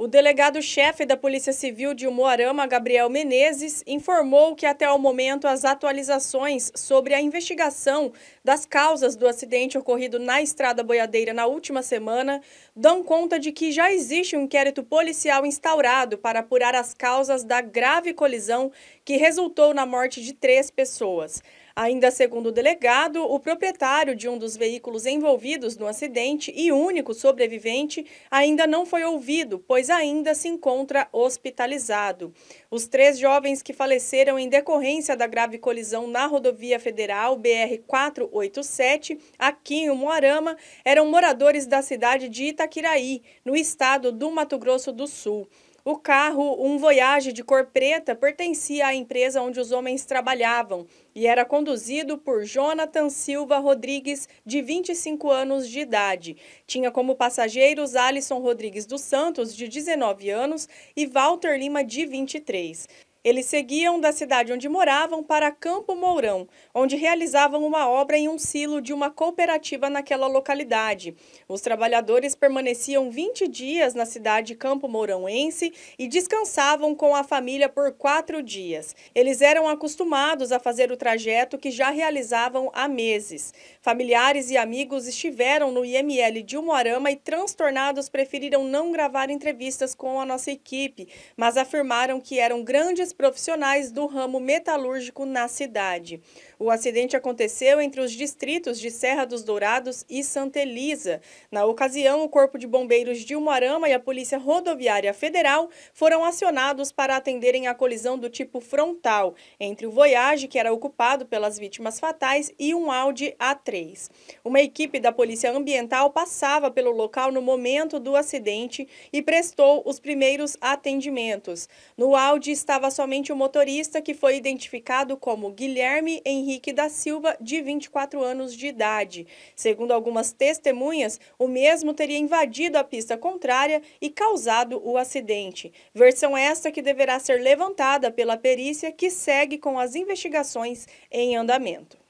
O delegado-chefe da Polícia Civil de Umuarama, Gabriel Menezes, informou que até o momento as atualizações sobre a investigação das causas do acidente ocorrido na Estrada Boiadeira na última semana dão conta de que já existe um inquérito policial instaurado para apurar as causas da grave colisão que resultou na morte de três pessoas. Ainda segundo o delegado, o proprietário de um dos veículos envolvidos no acidente e único sobrevivente ainda não foi ouvido, pois ainda se encontra hospitalizado. Os três jovens que faleceram em decorrência da grave colisão na rodovia federal BR-487, aqui em Moarama, eram moradores da cidade de Itaquiraí, no estado do Mato Grosso do Sul. O carro, um Voyage de cor preta, pertencia à empresa onde os homens trabalhavam e era conduzido por Jonathan Silva Rodrigues, de 25 anos de idade. Tinha como passageiros Alisson Rodrigues dos Santos, de 19 anos, e Walter Lima, de 23. Eles seguiam da cidade onde moravam para Campo Mourão, onde realizavam uma obra em um silo de uma cooperativa naquela localidade. Os trabalhadores permaneciam 20 dias na cidade Campo Mourãoense e descansavam com a família por quatro dias. Eles eram acostumados a fazer o trajeto que já realizavam há meses. Familiares e amigos estiveram no IML de Umuarama e transtornados preferiram não gravar entrevistas com a nossa equipe, mas afirmaram que eram grandes profissionais do ramo metalúrgico na cidade. O acidente aconteceu entre os distritos de Serra dos Dourados e Santa Elisa. Na ocasião, o Corpo de Bombeiros de Umarama e a Polícia Rodoviária Federal foram acionados para atenderem a colisão do tipo frontal entre o Voyage, que era ocupado pelas vítimas fatais, e um Audi A3. Uma equipe da Polícia Ambiental passava pelo local no momento do acidente e prestou os primeiros atendimentos. No Audi estava somente o motorista, que foi identificado como Guilherme Henrique da Silva, de 24 anos de idade. Segundo algumas testemunhas, o mesmo teria invadido a pista contrária e causado o acidente. Versão esta que deverá ser levantada pela perícia que segue com as investigações em andamento.